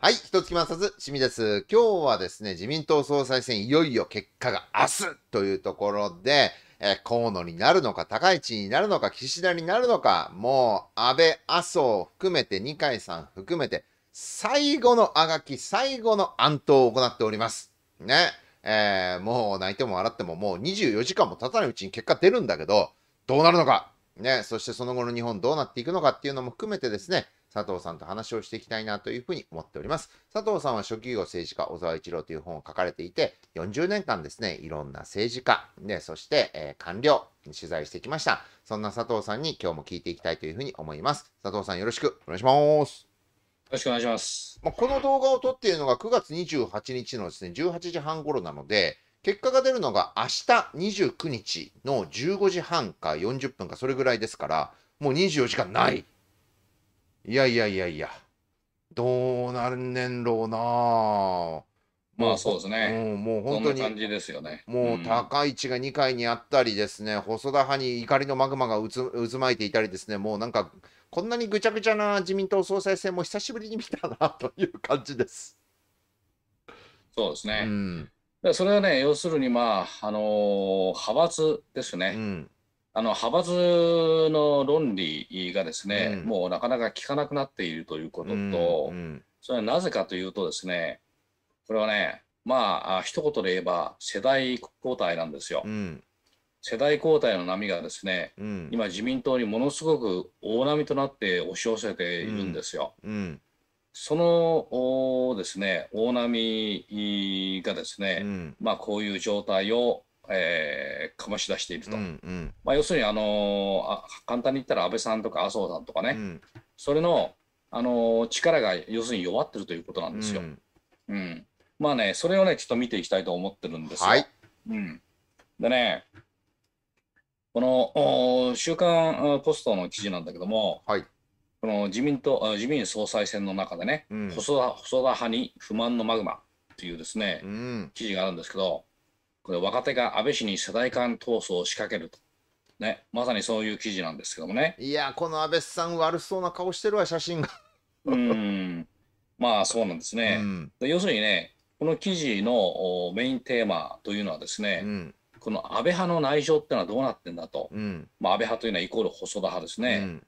はい、一月万冊、清水です。今日はですね、自民党総裁選、いよいよ結果が明日というところで、え河野になるのか、高市になるのか、岸田になるのか、もう安倍、麻生含めて、二階さん含めて、最後のあがき、最後の暗闘を行っております。ね。えー、もう泣いても笑ってももう24時間も経たないうちに結果出るんだけど、どうなるのか、ね、そしてその後の日本どうなっていくのかっていうのも含めてですね、佐藤さんと話をしていきたいなというふうに思っております。佐藤さんは初級業政治家小沢一郎という本を書かれていて、40年間ですね、いろんな政治家、ね、そして、えー、官僚、取材してきました。そんな佐藤さんに今日も聞いていきたいというふうに思います。佐藤さんよろしくお願いします。よろしくお願いします。まあ、この動画を撮っているのが9月28日のですね、18時半頃なので、結果が出るのが明日29日の15時半か40分かそれぐらいですから、もう24時間ない。いやいやいやいや、どうなんねんろうなまあそうですね。もう本当に、感じですよね、もう高市が2階にあったりですね、うん、細田派に怒りのマグマが渦巻いていたりですね、もうなんか、こんなにぐちゃぐちゃな自民党総裁選も久しぶりに見たなという感じです。そうですね。うんでそれはね、要するに、まああの派閥ですね、うん、あの派閥の論理がですね、うん、もうなかなか効かなくなっているということと、うんうん、それはなぜかというとですね、これはね、まあ一言で言えば世代交代なんですよ。うん、世代交代の波がですね、今、自民党にものすごく大波となって押し寄せているんですよ。うんそのですね大波がですね、うん、まあ、こういう状態を、えー、醸し出していると、うんうん、まあ、要するに、あのあ簡単に言ったら安倍さんとか麻生さんとかね、うん、それの、あの力が要するに弱ってるということなんですよ。うん、うん、まあね、それをね、ちょっと見ていきたいと思ってるんですよ。はい、うん、でね、この「週刊ポスト」の記事なんだけども、はいこの自民党自民総裁選の中でね、うん、細田細田派に不満のマグマっていうですね、うん、記事があるんですけどこれ若手が安倍氏に世代間闘争を仕掛けると。ね、まさにそういう記事なんですけどもね。いや、この安倍さん、悪そうな顔してるわ、写真が。うん、まあそうなんですね、うん、要するにね、この記事のメインテーマというのはですね、この安倍派の内情っていうのはどうなってんだと、まあ、安倍派というのはイコール細田派ですね。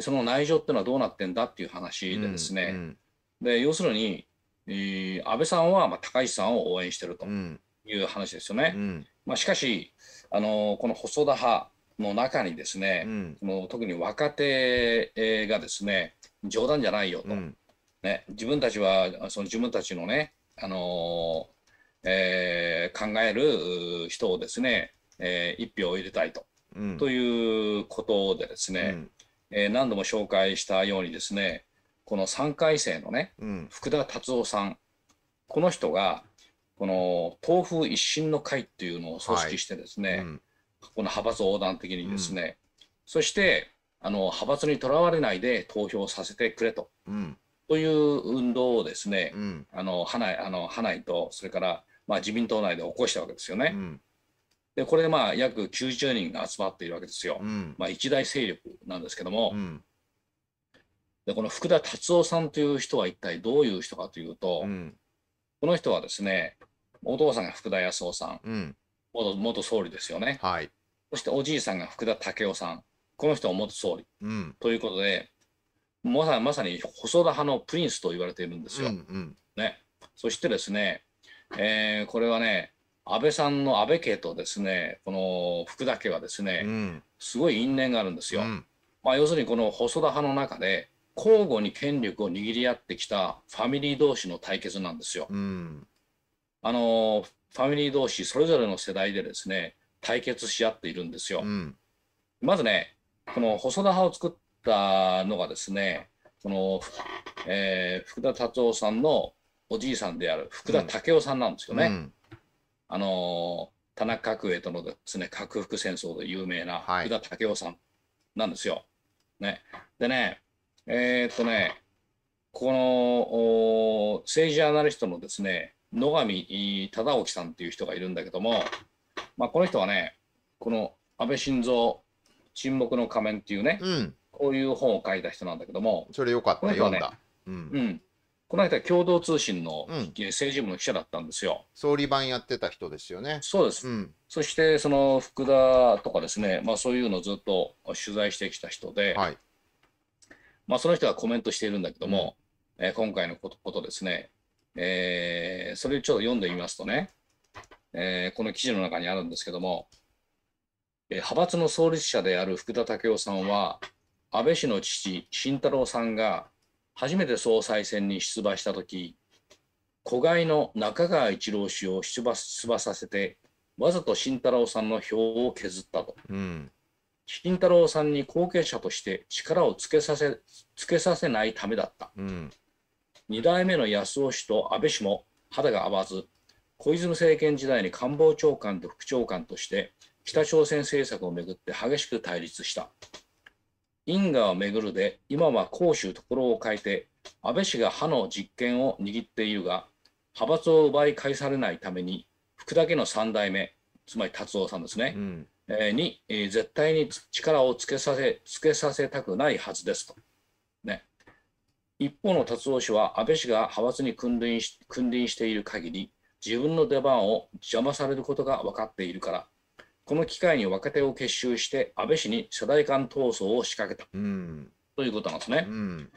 その内情っていうのはどうなってんだっていう話でですね、うんうん、で要するに、えー、安倍さんはまあ高市さんを応援してるという話ですよね。うん、まあ、しかし、あのこの細田派の中にですね、うん、特に若手がですね冗談じゃないよと、うん、ね、自分たちはその自分たちのね、あのえー、考える人をですね、えー、一票を入れたいと。ということでですね、えー、何度も紹介したようにですねこの3回生のね、うん、福田達夫さんこの人がこの東風一新の会っていうのを組織してですね、はいうん、この派閥横断的にですね、うん、そしてあの派閥にとらわれないで投票させてくれと、うん、という運動をですね、あの派内あの派内とそれからまあ自民党内で起こしたわけですよね。でこれでまあ約90人が集まっているわけですよ、うん、まあ、一大勢力なんですけども、うん、でこの福田達夫さんという人は一体どういう人かというと、うん、この人はですねお父さんが福田康夫さん、元元総理ですよね、はい、そしておじいさんが福田武夫さんこの人は元総理、ということでまさまさに細田派のプリンスと言われているんですよ、うんうん、ね、そしてですね、えー、これはね安倍さんの安倍家とですねこの福田家はですね、うん、すごい因縁があるんですよ。うん、まあ、要するにこの細田派の中で交互に権力を握り合ってきたファミリー同士の対決なんですよ。うん、あのファミリー同士それぞれの世代でですね対決し合っているんですよ。まずねこの細田派を作ったのがですねこの、えー、福田達夫さんのおじいさんである福田武夫さんなんですよね。あの田中角栄とのですね核服戦争で有名な福田武雄さんなんですよ。ね、でね、えー、っとね、この政治アナリストのですね野上忠興さんっていう人がいるんだけども、まあ、この人はね、この安倍晋三沈黙の仮面っていうね、うん、こういう本を書いた人なんだけども、それよかった、ね、読んだ。うん、うん、この間共同通信の、政治部の記者だったんですよ。総理版やってた人ですよね。そうです。うん、そしてその福田とかですね、まあそういうのをずっと取材してきた人で、はい、まあその人がコメントしているんだけども、うん、えー、今回のことことですね、えー、それをちょっと読んでみますとね、えー、この記事の中にあるんですけども、えー、派閥の創立者である福田赳夫さんは、安倍氏の父、慎太郎さんが初めて総裁選に出馬した時子飼いの中川一郎氏を出馬出馬させてわざと慎太郎さんの票を削ったと、うん、慎太郎さんに後継者として力をつけさせつけさせないためだった、うん、2代目の安尾氏と安倍氏も肌が合わず小泉政権時代に官房長官と副長官として北朝鮮政策をめぐって激しく対立した因果をめぐるで今は公衆ところを変えて安倍氏が歯の実権を握っているが派閥を奪い返されないために福田家の3代目つまり達夫さんですね、うん、えに、え絶対に力をつけさせつけさせたくないはずですと。ね、一方の達夫氏は安倍氏が派閥に君臨し君臨している限り自分の出番を邪魔されることが分かっているからこの機会に若手を結集して安倍氏に世代間闘争を仕掛けた、うん、ということなんですね。うん、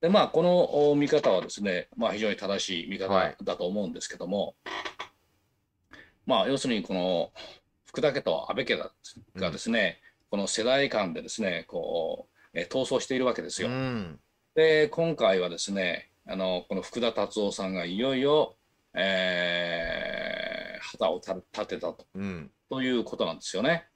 でまあこの見方はですね、まあ、非常に正しい見方だと思うんですけども、はい、まあ要するにこの福田家と安倍家がですね、うん、この世代間でですねこう闘争しているわけですよ。で今回はですねあのこの福田達夫さんがいよいよ、えー旗を立てたと,、うん、ということなんですよね。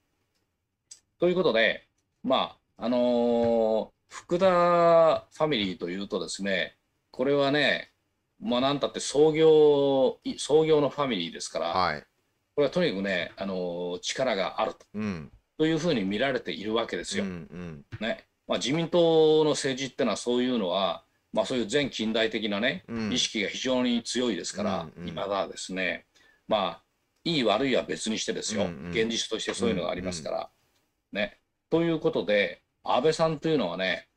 ということで、まああのー、福田ファミリーというとですね、これはね、まあ、なんたって創業創業のファミリーですから、はい、これはとにかくね、あのー、力があると,、うん、というふうに見られているわけですよ。うんうん、ねまあ、自民党の政治ってのはそういうのは、まあ、そういう全近代的なね、うん、意識が非常に強いですから、いま、うん、だですね、まあ、いい悪いは別にしてですよ、うんうん、現実としてそういうのがありますから。うんうん、ね、ということで、安倍さんというのはね、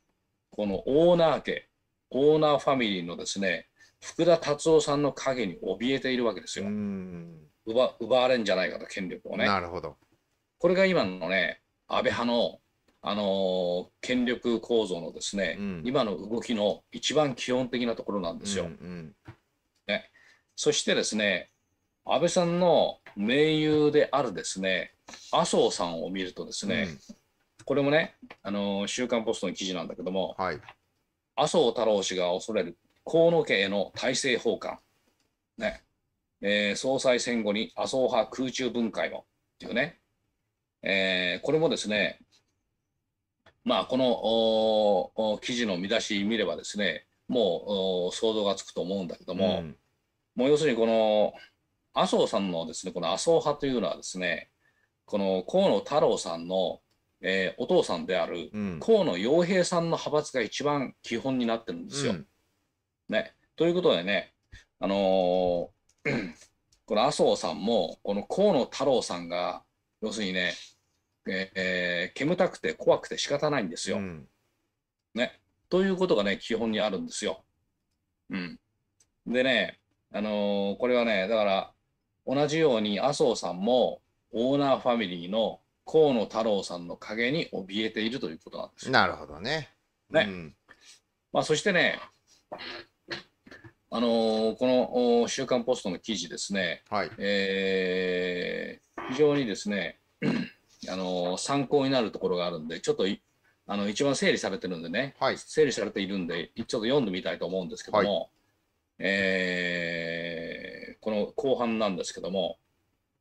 このオーナー家、オーナーファミリーのですね福田達夫さんの影に怯えているわけですよ。奪奪われんじゃないかと、権力をね。なるほどこれが今のね、安倍派の、あのー、権力構造のですね、うん、今の動きの一番基本的なところなんですよ。うんうん、ね、そしてですね、安倍さんの盟友であるですね麻生さんを見るとですね、うん、これもねあの週刊ポストの記事なんだけども、はい、麻生太郎氏が恐れる河野家への大政奉還、ねえー、総裁選後に麻生派空中分解もっていうね、えー、これもですねまあこの記事の見出し見ればですねもう想像がつくと思うんだけども、うん、もう要するにこの麻生さんのですね、この麻生派というのはですね、この河野太郎さんの、えー、お父さんである河野洋平さんの派閥が一番基本になってるんですよ。うん、ね、ということでね、あのー、この麻生さんもこの河野太郎さんが要するにね、えー、煙たくて怖くて仕方ないんですよ。うん、ね、ということがね基本にあるんですよ。うん、でね、あのー、これはねだから同じように麻生さんもオーナーファミリーの河野太郎さんの影に怯えているということなんです。なるほどね。ね。うん、まあ、そしてね、あのー、この「週刊ポスト」の記事ですね、はいえー、非常にですね、あのー、参考になるところがあるんで、ちょっとあの一番整理されてるんでね、はい、整理されているんで、ちょっと読んでみたいと思うんですけども、はい、えーこの後半なんですけども、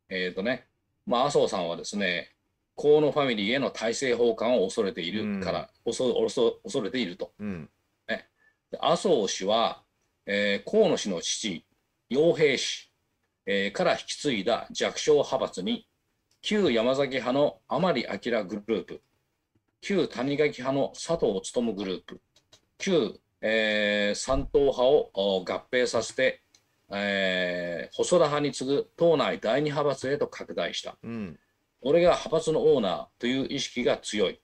えっ、ー、とね、まあ、麻生さんはですね、河野ファミリーへの体制奉還を恐れているから、うん、恐恐恐れていると、うん、ね。麻生氏は、えー、河野氏の父、洋平氏、えー、から引き継いだ弱小派閥に、旧山崎派の甘利明グループ、旧谷垣派の佐藤勉グループ、旧、えー、三党派を合併させて、えー、細田派に次ぐ党内第2派閥へと拡大した、うん、俺が派閥のオーナーという意識が強い、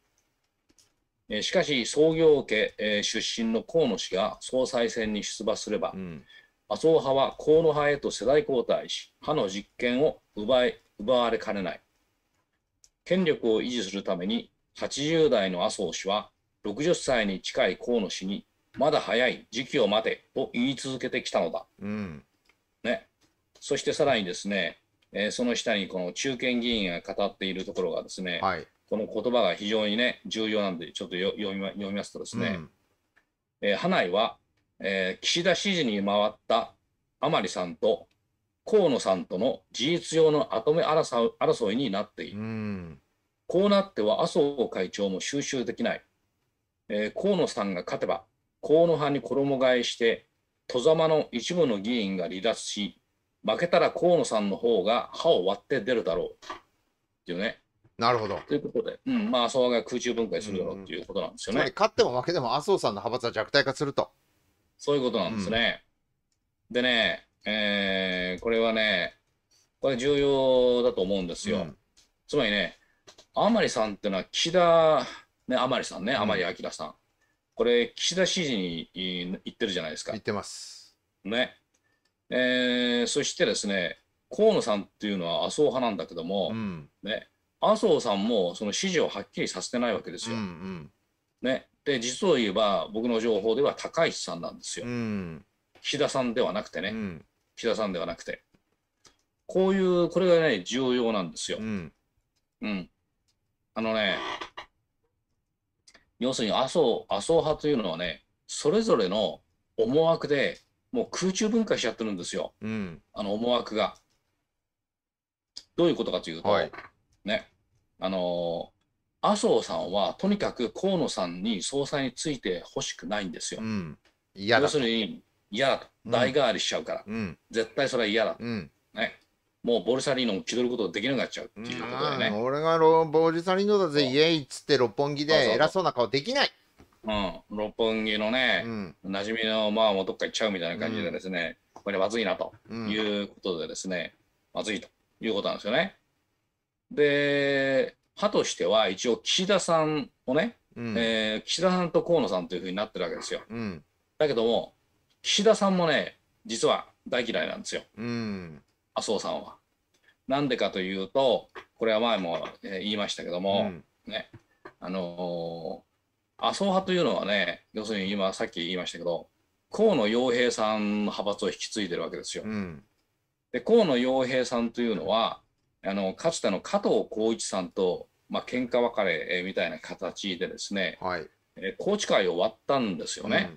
えー、しかし創業家、えー、出身の河野氏が総裁選に出馬すれば、うん、麻生派は河野派へと世代交代し派の実権を奪い奪われかねない権力を維持するために80代の麻生氏は60歳に近い河野氏にまだ早い時期を待てと言い続けてきたのだ、うんね。そしてさらにですね、えー、その下にこの中堅議員が語っているところがですね、はい、この言葉が非常にね、重要なんで、ちょっと読み読みますとですね、うん、えー、花井は、えー、岸田支持に回った甘利さんと河野さんとの事実上の後目争争いになっている、うん、こうなっては麻生会長も収集できない、えー、河野さんが勝てば河野派に衣替えして外様の一部の議員が離脱し、負けたら河野さんの方が歯を割って出るだろうっていうね。なるほど。ということで、うん、まあ、麻生が空中分解するだろうっていうことなんですよね。うん、勝っても負けても麻生さんの派閥は弱体化すると。そういうことなんですね。うん、でね、えー、これはね、これ重要だと思うんですよ。うん、つまりね、甘利さんっていうのは岸田、ね、甘利さんね、甘利明さん。これ、岸田支持に言ってるじゃないですか。言ってます。ね。えー、そしてですね、河野さんっていうのは麻生派なんだけども、うん、ね、麻生さんもその支持をはっきりさせてないわけですよ。うんうんね、で実を言えば僕の情報では高市さんなんですよ、うん、岸田さんではなくてね、うん、岸田さんではなくてこういうこれがね重要なんですよ、うん、うん、あのね要するに麻生麻生派というのはねそれぞれの思惑でもう空中分解しちゃってるんですよ、うん、あの思惑が。どういうことかというと、はい、ねあのー、麻生さんはとにかく河野さんに総裁についてほしくないんですよ。うん、要するに嫌だと、代替わりしちゃうから、うん、絶対それは嫌だと、ね、もうボルサリーノを気取ることできなくなっちゃうっていうことだね。俺がロボルサリーノだぜ、イエイっつって六本木で偉そうな顔できない。うん、六本木のね、うん、馴染みのまあもうどっか行っちゃうみたいな感じでですね、うん、これまずいなということでですね、うん、まずいということなんですよね。で、派としては一応岸田さんをね、うん、えー、岸田さんと河野さんというふうになってるわけですよ。うん、だけども岸田さんもね実は大嫌いなんですよ、麻生さんは。なんでかというとこれは前も言いましたけども、うん、ねあのー、麻生派というのはね要するに今さっき言いましたけど河野洋平さんの派閥を引き継いでるわけですよ。うん、で河野洋平さんというのはあのかつての加藤浩一さんと、まあ喧嘩別れみたいな形でですね、はい、宏池会を割ったんですよね。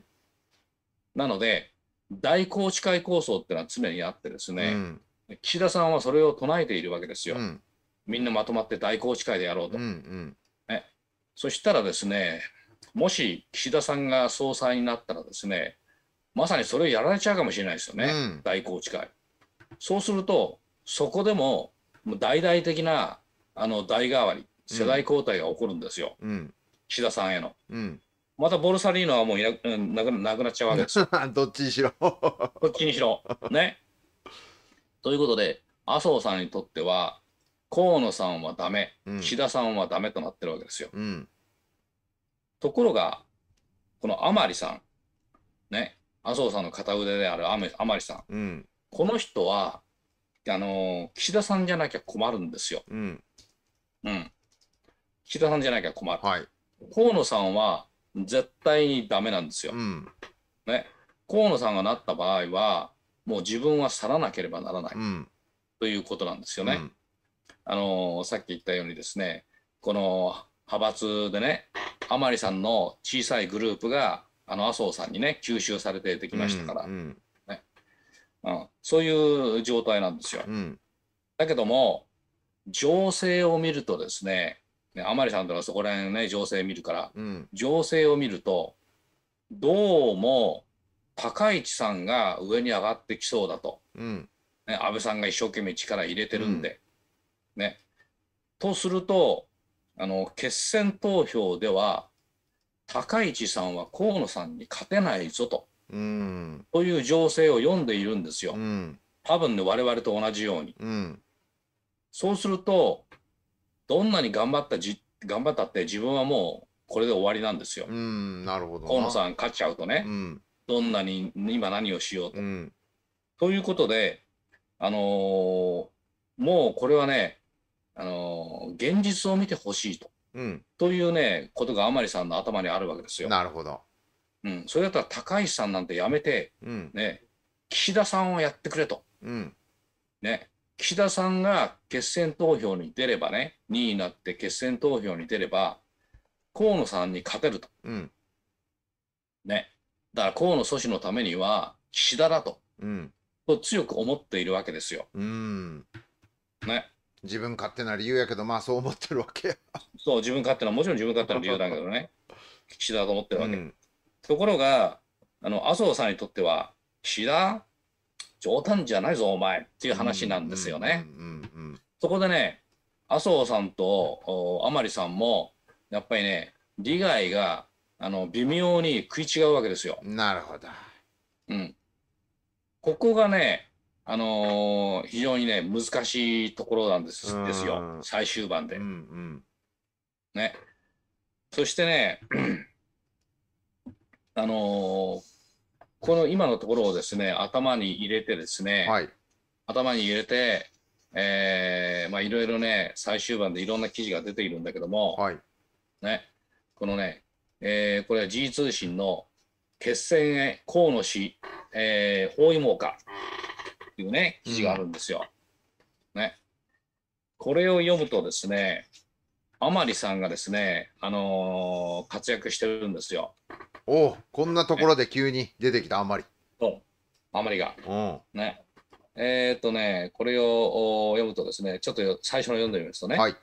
うん、なので大宏池会構想っていうのは常にあってですね、うん岸田さんはそれを唱えているわけですよ、うん、みんなまとまって大宏池会でやろうと、うんうん、ね、そしたらですねもし岸田さんが総裁になったらですねまさにそれをやられちゃうかもしれないですよね、うん、大宏池会そうするとそこでも大々的なあの代替わり世代交代が起こるんですよ、うん、岸田さんへの、うん、またボルサリーノはもういなくなくなっちゃうわけです どっちにしろどっちにしろねということで、麻生さんにとっては、河野さんはダメ、うん、岸田さんはダメとなってるわけですよ。うん、ところが、この甘利さん、ね、麻生さんの片腕である甘利さん、うん、この人は、あのー、岸田さんじゃなきゃ困るんですよ。うん。うん、岸田さんじゃなきゃ困る。はい、河野さんは絶対にダメなんですよ。ね。河野さんがなった場合は、もう自分は去らなければならない、うん、ということなんですよね。うん、あのさっき言ったようにですねこの派閥でね甘利さんの小さいグループがあの麻生さんにね吸収されてできましたから、うんねうん、そういう状態なんですよ。だけども情勢を見るとですね甘利さんとかそこら辺ね情勢見るから、情勢を見るとどうも高市さんが上に上がってきそうだと、うん、ね、安倍さんが一生懸命力入れてるんで、うん、ね、とするとあの決選投票では高市さんは河野さんに勝てないぞと、うん、という情勢を読んでいるんですよ、うん、多分ね我々と同じように、うん、そうするとどんなに頑張ったじ頑張ったって自分はもうこれで終わりなんですよ、うん、なるほど河野さん勝っちゃうとね、うんどんなに今何をしようと。うん、ということで、あのー、もうこれはね、あのー、現実を見てほしいと。うん、というねことが甘利さんの頭にあるわけですよ。なるほど、うん、それだったら高市さんなんてやめて、うん、ね、岸田さんをやってくれと、うんね、岸田さんが決選投票に出ればね2位になって決選投票に出れば河野さんに勝てると、うんね、だから河野阻止のためには岸田だと、うん、と強く思っているわけですよ。うんね、自分勝手な理由やけどまあそう思ってるわけや。そう自分勝手なもちろん自分勝手な理由だけどね 岸田と思ってるわけ。うん、ところがあの麻生さんにとっては岸田冗談じゃないぞお前っていう話なんですよね。そこでね麻生さんと甘利さんもやっぱりね利害があの微妙に食い違うわけですよ。なるほど。うん、ここがね、あのー、非常にね難しいところなんですですよ最終盤で。うんうん、ね、そしてね、あのー、この今のところをですね頭に入れてですね、はい、頭に入れて、えー、まあいろいろね最終盤でいろんな記事が出ているんだけども、はい、ね、このねえー、これは G 通信の決戦へ河野氏、えー、包囲網かというね、記事があるんですよ。うん、ね。これを読むとですね、甘利さんがですね、あのー、活躍してるんですよ。おお、こんなところで急に出てきた甘利。そう、甘利が。うん。ね。えー、っとね、これを読むとですね、ちょっと最初の読んでみますとね、はい、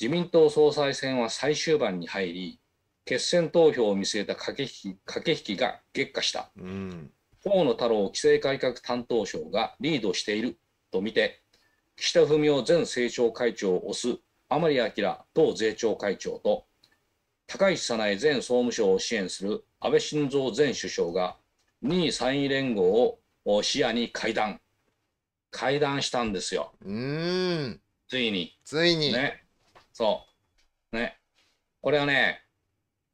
自民党総裁選は最終盤に入り、決選投票を見据えた駆け引き駆け引きが激化した、うん、河野太郎規制改革担当省がリードしていると見て岸田文雄前政調会長を推す甘利明党税調会長と高市早苗前総務省を支援する安倍晋三前首相が2位3位連合を視野に会談会談したんですよ。うんついに。ついに。ね。そう。ね。これはね、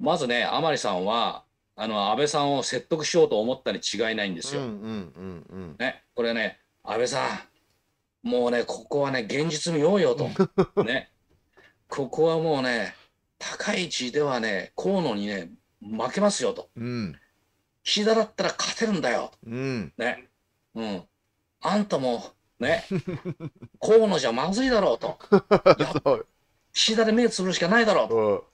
まずね、甘利さんは、あの安倍さんを説得しようと思ったに違いないんですよ。うんうんうんうん、ね、これね、安倍さん、もうね、ここはね、現実見ようよと。ね、ここはもうね、高市ではね、河野にね、負けますよと。うん、岸田だったら勝てるんだよ。うん、ね、うん、あんたも、ね、河野じゃまずいだろうと。岸田で目つぶるしかないだろうと。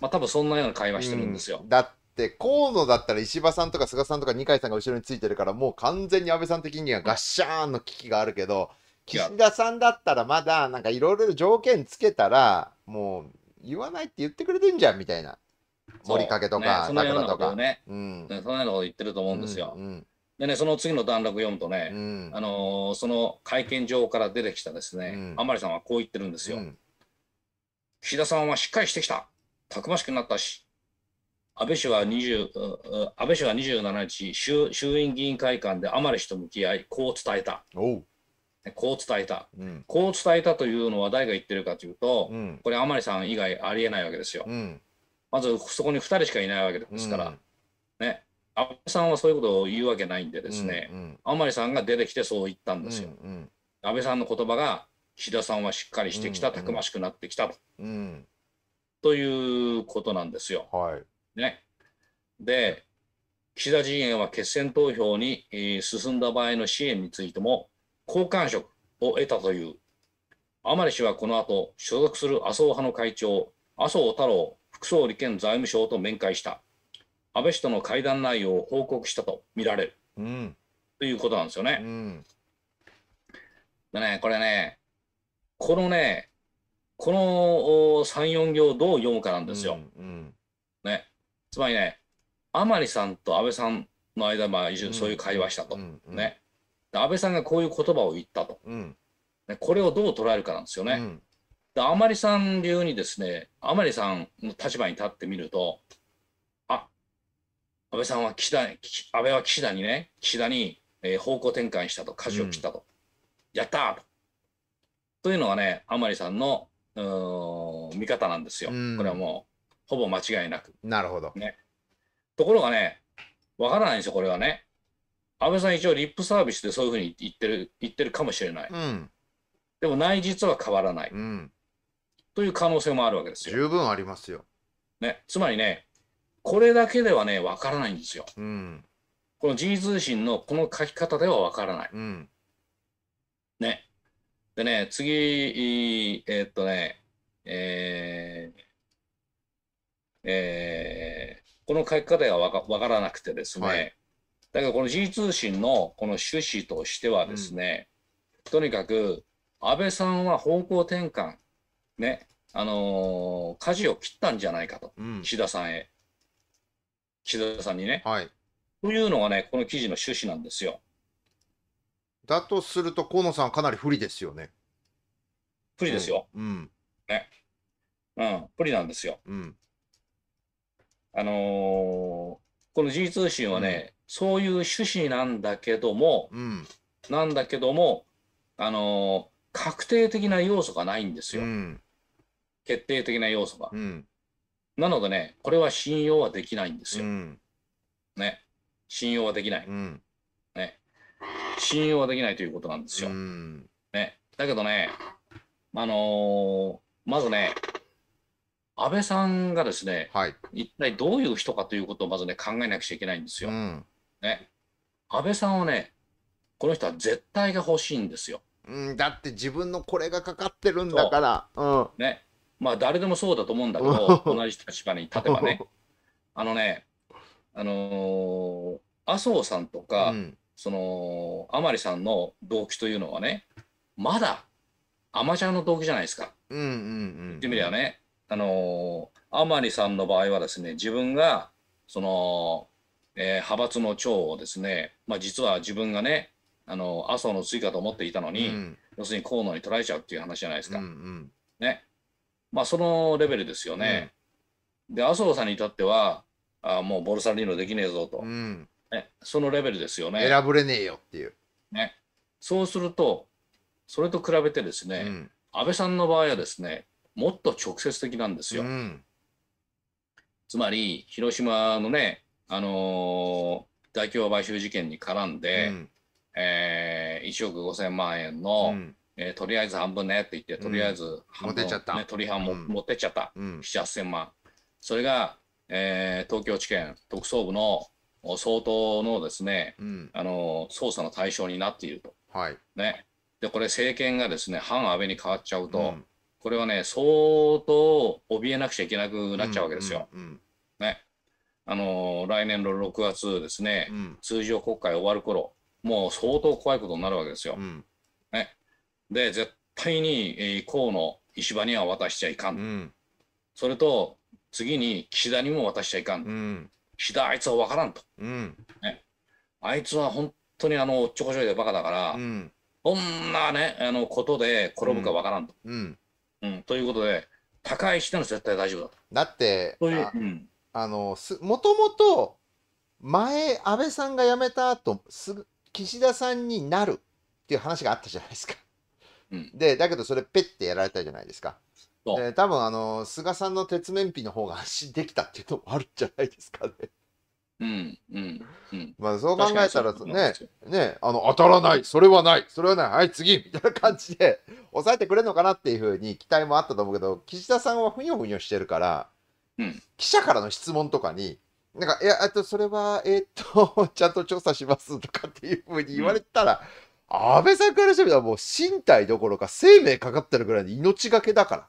まあ多分そんなような会話してるんですよ。うん、だって河野だったら石破さんとか菅さんとか二階さんが後ろについてるからもう完全に安倍さん的にはガッシャーンの危機があるけど岸田さんだったらまだなんかいろいろ条件つけたらもう言わないって言ってくれてんじゃんみたいな。盛りかけとか、ね、そのようなことをね、うん、そのようなこと言ってると思うんですよ。うんうん、でね、その次の段落読むとね、うん、あのー、その会見場から出てきたですね、甘、利、さんはこう言ってるんですよ。岸田さんはしっかりしてきた。たくましくなったし、安倍氏は ,20 安倍氏は27日衆、衆院議員会館で甘利氏と向き合い、こう伝えた。こう伝えた、うん、こう伝えたというのは誰が言ってるかというと、うん、これ、甘利さん以外ありえないわけですよ。うん、まずそこに2人しかいないわけですから、ね、安倍さんはそういうことを言うわけないんで、ですね、うんうん、甘利さんが出てきてそう言ったんですよ。うんうん、安倍さんの言葉が、岸田さんはしっかりしてきた、たくましくなってきたと。ということなんですよ。はい、ね、で、岸田陣営は決選投票に、進んだ場合の支援についても、好感触を得たという、甘利氏はこの後所属する麻生派の会長、麻生太郎副総理兼財務省と面会した、安倍氏との会談内容を報告したとみられる、うん、ということなんですよね。うん、ね、これね、このね、この3、4行どう読むかなんですよ。うんうん、ね、つまりね、甘利さんと安倍さんの間、まあ、そういう会話したと、うんうん、ね安倍さんがこういう言葉を言ったと、うん、ね、これをどう捉えるかなんですよね。うん、で甘利さん流にですね、甘利さんの立場に立ってみると、あ安倍さんは岸田安倍は岸田にね、岸田に、えー、方向転換したと、舵を切ったと、うん、やったと。というのがね、甘利さんの見方なんですよ、うん、これはもうほぼ間違いなく。なるほど、ね、ところがねわからないんですよこれはね。安倍さん一応リップサービスでそういうふうに言ってる言ってるかもしれない、うん、でも内実は変わらない、うん、という可能性もあるわけですよ。十分ありますよ。ね、つまりねこれだけではねわからないんですよ。うん、この G 通信のこの書き方ではわからない。うんでね、次、えー、っとね、えーえー、この書き方がわかわからなくてですね、はい、だからこの G 通信のこの趣旨としてはですね、うん、とにかく安倍さんは方向転換、ね、あのー、舵を切ったんじゃないかと、うん、岸田さんへ、岸田さんにね。はい、というのがね、この記事の趣旨なんですよ。だとすると、河野さんはかなり不利ですよね。不利ですよ。うん。ね。うん、不利なんですよ。うん。あのー、この G 通信はね、うん、そういう趣旨なんだけども、うん、なんだけども、あのー、確定的な要素がないんですよ。うん、決定的な要素が。なのでね、これは信用はできないんですよ。ね。信用はできない。信用はできないということなんですよ。ね、だけどね、あのー、まずね、安倍さんがですね、はい、一体どういう人かということをまずね、考えなくちゃいけないんですよ。ね、安倍さんはね、この人は絶対が欲しいんですよ。ん、だって自分のこれがかかってるんだから。ううん、ね、まあ誰でもそうだと思うんだけど、同じ立場に立てばね。あのね、あのー、麻生さんとか、うんその甘利さんの動機というのはねまだアマチュアの動機じゃないですか。うんうんうん、言ってみればねあの甘利さんの場合はですね自分がその、えー、派閥の長をですね、まあ、実は自分がねあの麻生の追加と思っていたのに、うん、要するに河野に取られちゃうっていう話じゃないですか。うんうん、ねまあ、そのレベルですよね。うん、で麻生さんに至ってはあもうボルサリーノできねえぞと、うん、ね、そのレベルですよね。選ぶれねえよっていう。ね、そうすると、それと比べてですね、うん、安倍さんの場合はですね、もっと直接的なんですよ。うん、つまり、広島のね、あのー、大規模買収事件に絡んで、うん、えー、1億5000万円の、うんえー、とりあえず半分ねって言って、とりあえず半分、持ってっちゃった。ね、取り半も、持ってっちゃった。7、8000万。それが、えー、東京地検特捜部の相当のですね、うん、あの捜査の対象になっていると、はい、ね、でこれ、政権がですね反安倍に変わっちゃうと、うん、これはね、相当怯えなくちゃいけなくなっちゃうわけですよ。うんうんうんね、あの来年の6月ですね、うん、通常国会終わる頃もう相当怖いことになるわけですよ。うん、ね、で、絶対に、えー、河野、石破には渡しちゃいかん。うん、それと、次に岸田にも渡しちゃいかん。岸田あいつは分からんと、うんね、あいつは本当にあのおっちょこちょいでバカだから、うん、こんなねあのことで転ぶか分からんと、うんうん、ということで他界しての絶対大丈夫だと。だってそういう、うん、あのすもともと前安倍さんが辞めた後すぐ岸田さんになるっていう話があったじゃないですか。うん、でだけどそれぺってやられたじゃないですか。えー、多分あの菅さんの鉄面皮の方が安 心できたっていうのもあるんじゃないですかね。うんうんうん、まあそう考えたらねねあの当たらないそれはないそれはないはい次みたいな感じで抑えてくれるのかなっていうふうに期待もあったと思うけど岸田さんはふにょふにょしてるから、うん、記者からの質問とかになんか「いやとそれはえー、っと ちゃんと調査します」とかっていうふうに言われたら、うん、安倍さんからしてみたらもう身体どころか生命かかってるぐらいに命がけだから。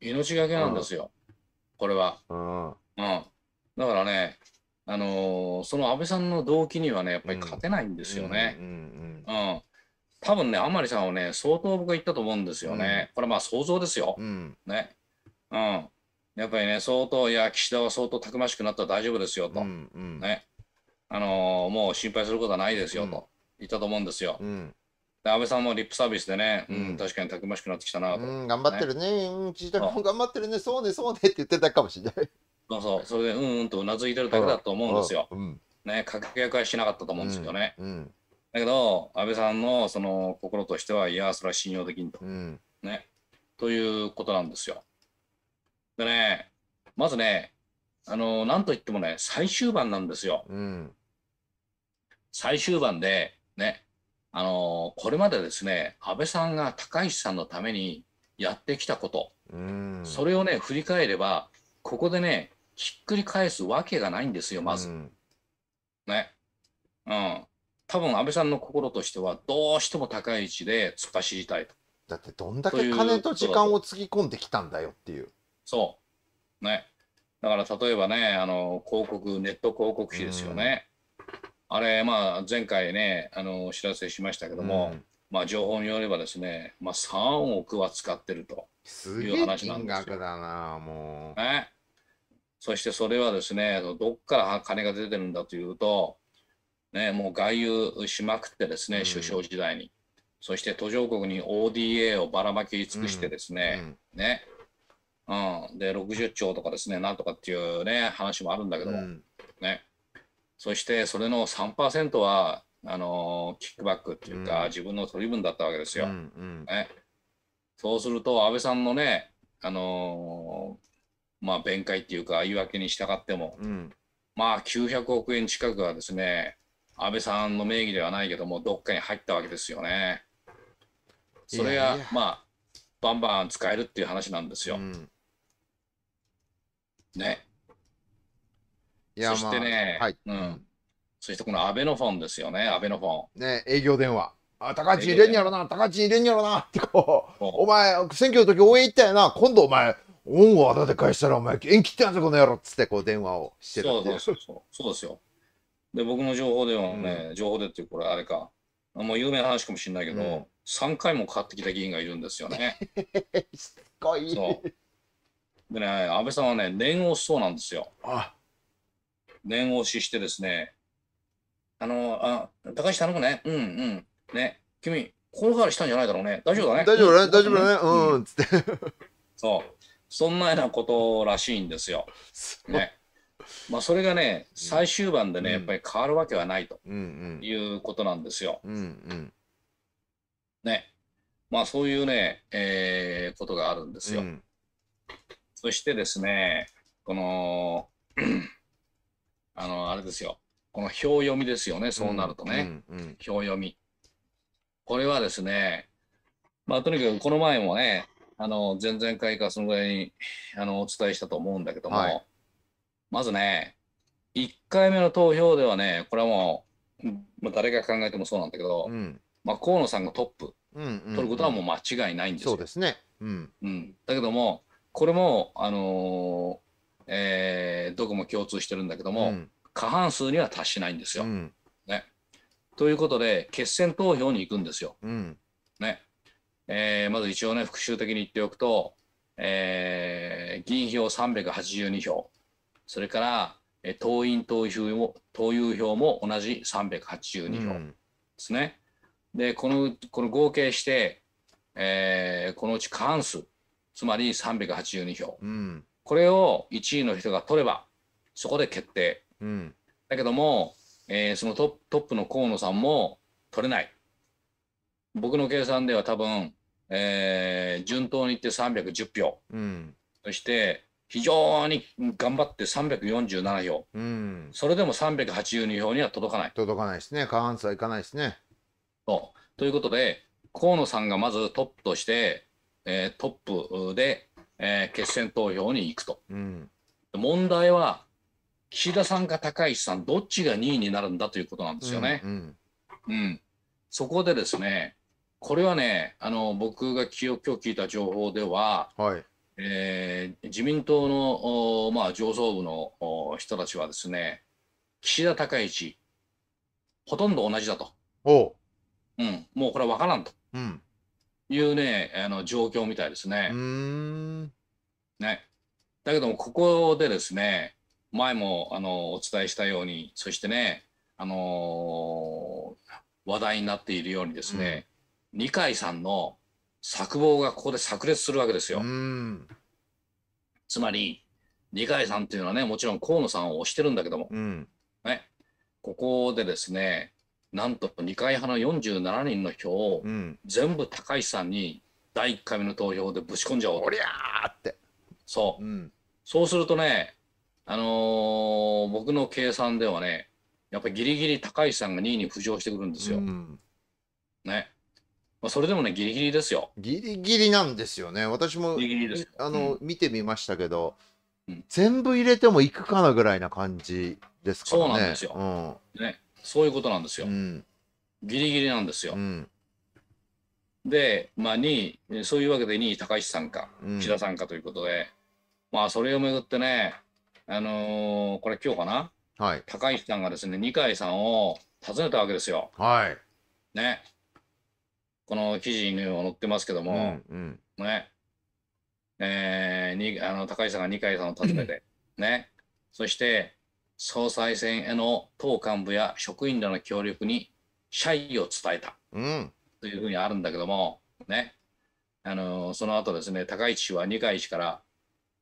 命がけなんですよ、これは。うん。だからね、あのー、その安倍さんの動機にはね、やっぱり勝てないんですよね。うん。多分ね、甘利さんはね、相当僕は言ったと思うんですよね。これまあ想像ですよ。ね。うん。やっぱりね、相当、いや、岸田は相当たくましくなったら大丈夫ですよと、ね、あのー、もう心配することはないですよと言ったと思うんですよ。うん安倍さんもリップサービスでね、うん、確かにたくましくなってきたなと、ね、頑張ってるね、うん、岸田君頑張ってるね、そうね、そうねって言ってたかもしれない。そうそう、それでうんうんとうなずいてるだけだと思うんですよ。うん、ね、確約はしなかったと思うんですけどね。うんだけど、安倍さんのその心としては、いや、それは信用できんと、ね。ということなんですよ。でね、まずね、あのなんといってもね、最終盤なんですよ。最終盤で、ね、あのこれまでですね安倍さんが高市さんのためにやってきたことそれをね振り返ればここでねひっくり返すわけがないんですよまず。ね。うん。多分安倍さんの心としてはどうしても高い位置で突っ走りたいと。だってどんだけ金と時間をつぎ込んできたんだよっていう。そう。ね。だから例えばね、あの広告、ネット広告費ですよね。あれ、まあ、前回ね、あのお知らせしましたけども、うんまあ、情報によればですね、まあ、3億は使ってるという話なんですよ。額だね、そしてそれはですね、どっから金が出てるんだというと、ね、もう外遊しまくってですね、首相時代に、そして途上国に ODA をばらまき尽くしてですね、ねうん、で60兆とかですね、なんとかっていう、ね、話もあるんだけど、うんね、そしてそれの3%はあのキックバックっていうか、自分の取り分だったわけですよ。うんうん、ね、そうすると安倍さんのね、あのー、まあ、弁解っていうか言い訳に従っても、うん、まあ900億円近くはですね安倍さんの名義ではないけどもどっかに入ったわけですよね。それがまあバンバン使えるっていう話なんですよ。うん、ねそしてね、はい、うん。そしてこのアベノフォンですよね、アベノフォン。ね、営業電話。あ、高知入れんやろな、高知入れんやろなってこう、お前、選挙の時応援行ったよな、今度お前、恩をあだで返したらお前、縁切っやんぞ、この野郎っつってこう電話をしてるそうそうそう。そうですよ。で、僕の情報ではね、情報でっていう、これあれか、もう有名な話かもしれないけど、うん、3回も買ってきた議員がいるんですよね。すっごい。でね、安倍さんはね、念を押しそうなんですよ。あ念押ししてですね、あの、あ、高橋頼むね。うんうん。ね。君、心変わしたんじゃないだろうね。大丈夫だね。大丈夫だね。大丈夫だね。うん。つって。そう。そんなようなことらしいんですよ。ね。まあそれがね、最終盤でね、うん、やっぱり変わるわけはないとうんいうことなんですよ。うんうん、ね。まあそういうね、えー、ことがあるんですよ。うん、そしてですね、この、あの、あれですよ。この表読みですよね、そうなるとね。表読み。これはですね、まあ、とにかくこの前もね、あの、前々回かそのぐらいに、あの、お伝えしたと思うんだけども、はい、まずね、1回目の投票ではね、これはもう、まあ、誰が考えてもそうなんだけど、うん、まあ、河野さんがトップ、取ることはもう間違いないんですよ。そうですね。うん。うん、だけども、これも、あのーえー、どこも共通してるんだけども、うん、過半数には達しないんですよ。うん、ね、ということで決選投票に行くんですよ。うん、ねえー、まず一応ね復習的に言っておくと、えー、議員票382票それから、えー、党員党友も党友票も同じ382票ですね。でこのこの合計して、えこのうち過半数つまり382票。うんこれを1位の人が取ればそこで決定、うん、だけども、えー、そのトップの河野さんも取れない僕の計算では多分、えー、順当にいって310票、うん、そして非常に頑張って347票、うん、それでも382票には届かない届かないですね過半数はいかないですねそうということで河野さんがまずトップとして、えー、トップでえー、決選投票に行くと、うん、問題は岸田さんか高市さんどっちが2位になるんだということなんですよね。うん、うんうん、そこでですねこれはねあの僕が今を聞いた情報では、はい、えー、自民党の、まあ、上層部の人たちはですね岸田高市ほとんど同じだと。ううん、もうこれは分からんと。うんいうね、あの状況みたいですね。ね。だけども、ここでですね、前もあのお伝えしたように、そしてね、あのー、話題になっているようにですね、うん、二階さんの策謀がここで炸裂するわけですよ。つまり、二階さんっていうのはね、もちろん河野さんを推してるんだけども、うん、ね、ここでですね、なんと二階派の47人の票を全部高市さんに第1回目の投票でぶち込んじゃおう。おりゃーって。そう。うん、そうするとね、あのー、僕の計算ではね、やっぱりギリギリ高市さんが2位に浮上してくるんですよ。うん、ね。まあ、それでもね、ギリギリですよ。ギリギリなんですよね。私も、ギリギリあの、うん、見てみましたけど、うん、全部入れてもいくかなぐらいな感じですからね。そうなんですよ。ね。そういうことなんですよ。うん、ギリギリなんですよ。うん、で、まあ2位、そういうわけで2位、高市さんか、岸田さんかということで、まあそれをめぐってね、あのー、これ今日かな、はい、高市さんがですね、二階さんを訪ねたわけですよ。はい。ね。この記事に載ってますけども、うんうん、ね。えー、にあの高市さんが二階さんを訪ねて、ね。そして、総裁選への党幹部や職員らの協力に謝意を伝えた、というふうにあるんだけども、ね、あのその後ですね、高市氏は二階氏から、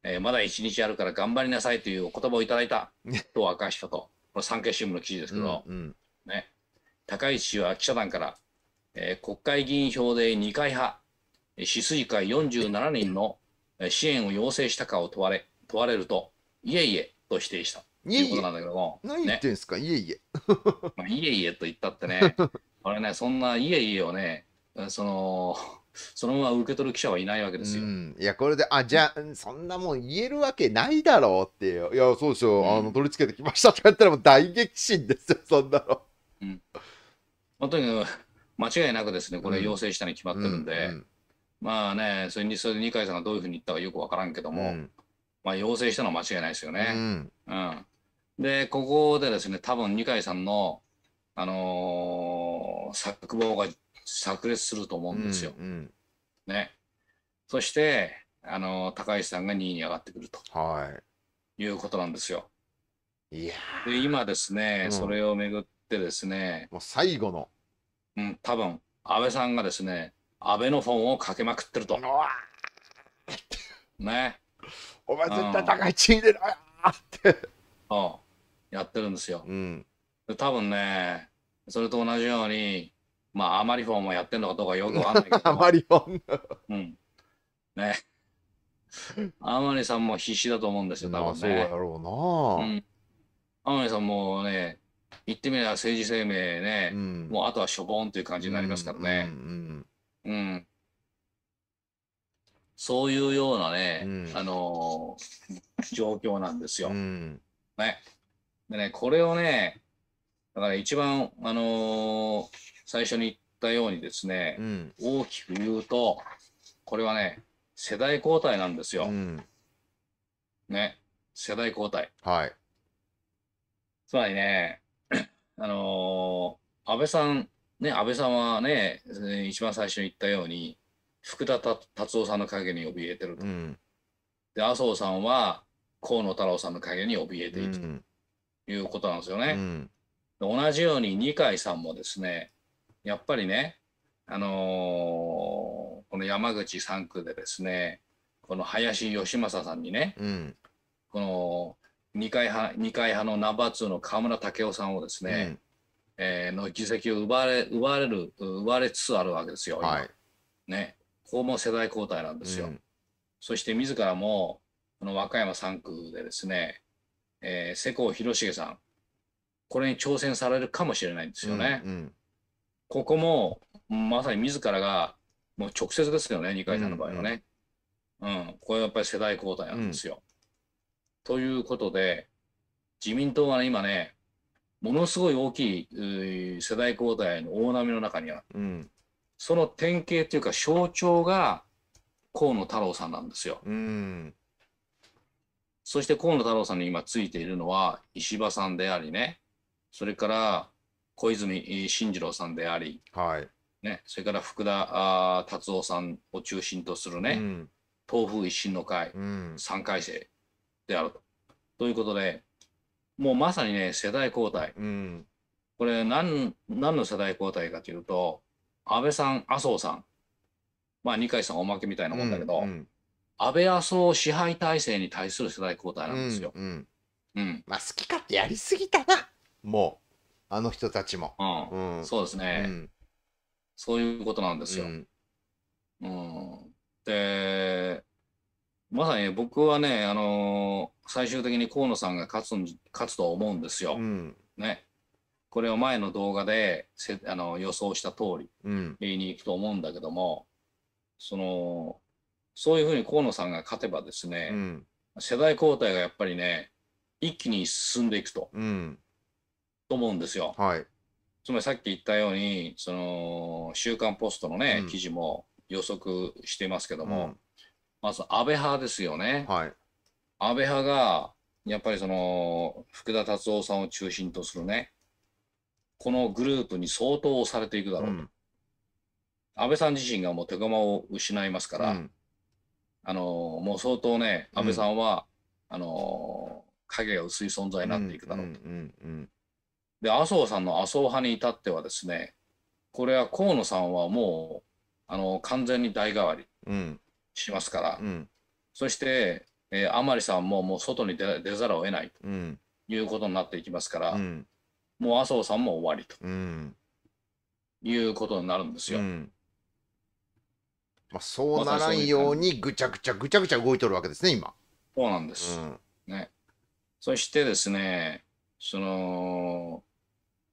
えー、まだ1日あるから頑張りなさいというお言葉をいただいたと 明かしたと、これ産経新聞の記事ですけど、うんうん、ね、高市氏は記者団から、えー、国会議員票で二階派、市水会47人の支援を要請したかを問われ問われると、いえいえと否定した。いいうことなんだけども。何言ってんすか、ね、いえいえ。まあ、いえいえと言ったってね、こ れね、そんないえいえをね、その、そのまま受け取る記者はいないわけですよ。うん、いや、これで、あ、じゃあ、そんなもん言えるわけないだろうっていう。いや、そうでしょ、うん、あの取り付けてきましたって言ったら、もう大激震ですよ、そんなの。うん。まあ、とにかく、間違いなくですね、これ、要請したに決まってるんで、うん、まあね、それに、それで二階さんがどういうふうに言ったかよく分からんけども、まあ、要請したのは間違いないですよね。うん。で、ここでですね、多分二階さんの、あのー、作望が炸裂すると思うんですよ。うんうん、ね。そして、あのー、高橋さんが2位に上がってくると。はい。いうことなんですよ。いやで、今ですね、うん、それをめぐってですね。もう最後の。うん、多分、安倍さんがですね、安倍のフォンをかけまくってると。ね。お前絶対高い地位でなって。うん。やってるんですよ。うん、多分ね、それと同じように、まあ、アマリフォンもやってるのかどうかよくわかんないけど。アマリフォンうん。ね。アマリさんも必死だと思うんですよ、多分ね。そうやろうな、うん、アマリさんもね、言ってみれば政治生命ね、うん、もうあとはしょぼんという感じになりますからね。うん、うん、そういうようなね、あのー、状況なんですよ。ね。でね、これをね、だから一番、あのー最初に言ったようにですね、うん、大きく言うと、これはね、世代交代なんですよ。うん、ね、世代交代。はい。つまりね、あのー、安倍さん、ね、安倍さんはね、一番最初に言ったように、福田達夫さんの影に怯えてると。うん、で、麻生さんは河野太郎さんの影に怯えていると。うんいうことなんですよね。うん、同じように二階さんもですねやっぱりね、あのー、この山口3区でですねこの林芳正さんにね、うん、この二階派二階派のナンバー2の河村武夫さんをですね、うん、えー、の議席を奪われ奪われる奪われつつあるわけですよ。はい、ね、こうも世代交代なんですよ。うん、そして自らもこの和歌山3区でですねえー、世耕弘成さん、これに挑戦されるかもしれないんですよね。うんうん、ここも、まさに自らが、もう直接ですよね、二階さんの場合はね。うん、うんうん、これやっぱり世代交代なんですよ。うん、ということで、自民党はね、今ね、ものすごい大きい世代交代の大波の中には、うん、その典型というか象徴が河野太郎さんなんですよ。うんそして河野太郎さんに今ついているのは石破さんでありね、それから小泉進次郎さんであり、はいね、それから福田達夫さんを中心とするね、うん、東風一新の会、うん、3回生であると。ということで、もうまさにね、世代交代。うん、これ何、何の世代交代かというと、安倍さん、麻生さん、まあ、二階さんおまけみたいなもんだけど、うんうん安倍麻生支配体制に対する世代交代なんですよ。うん、うん、まあ好き勝手やりすぎたなもうあの人たちも。うん、うん、そうですね、うん、そういうことなんですよ。うんでまさに僕はね、あのー、最終的に河野さんが勝つ勝つと思うんですよ。ね、これを前の動画でせあの予想した通りにいくと思うんだけども、そのそういうふうに河野さんが勝てばですね、うん、世代交代がやっぱりね、一気に進んでいくと、うん、と思うんですよ。はい、つまりさっき言ったように、その週刊ポストのね、うん、記事も予測していますけども、まず安倍派ですよね。はい、安倍派がやっぱりその福田達夫さんを中心とするね、このグループに相当されていくだろうと。安倍さん自身がもう手駒を失いますから、あのもう相当ね安倍さんは、あの影が薄い存在になっていくだろうと。で麻生さんの麻生派に至ってはですねこれは河野さんはもうあの完全に代替わりしますから、うん、そして、えー、甘利さんももう外に出ざるを得ないということになっていきますから、うん、もう麻生さんも終わりと、いうことになるんですよ。うん、まあ、そうならんようにぐちゃぐちゃぐちゃぐちゃ動いとるわけですね、今。そうなんです。うん、ね、そしてですね、その、